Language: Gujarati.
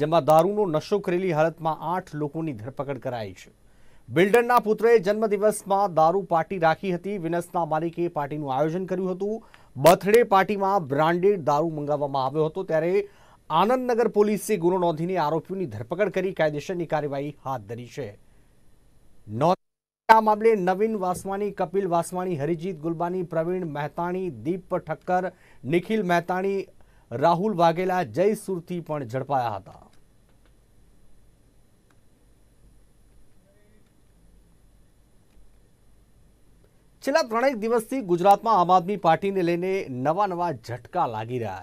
જેમાં દારૂનો નશો કરેલી હાલતમાં આઠ લોકોની ધરપકડ કરાઈ છે બિલ્ડરના પુત્રએ જન્મદિવસમાં દારૂ પાર્ટી રાખી હતી વિનસના માલિકે પાર્ટીનું આયોજન કર્યું હતું બર્થડે પાર્ટીમાં બ્રાન્ડેડ દારૂ મંગાવવામાં આવ્યો હતો ત્યારે આનંદનગર પોલીસે ગુનો નોંધીને આરોપીઓની ધરપકડ કરી કાયદેસરની કાર્યવાહી હાથ ધરી છે નોંધ આ મામલે નવીન વાસવાણી કપિલ વાસવાણી હરિજીત ગુલબાની પ્રવીણ મહેતાણી દીપ ઠક્કર નિખિલ મહેતાણી રાહુલ વાઘેલા જયસુરથી પણ ઝડપાયા હતા છેલ્લા ત્રણેક દિવસથી ગુજરાતમાં આમ આદમી પાર્ટીને લઈને નવા નવા ઝટકા લાગી રહ્યા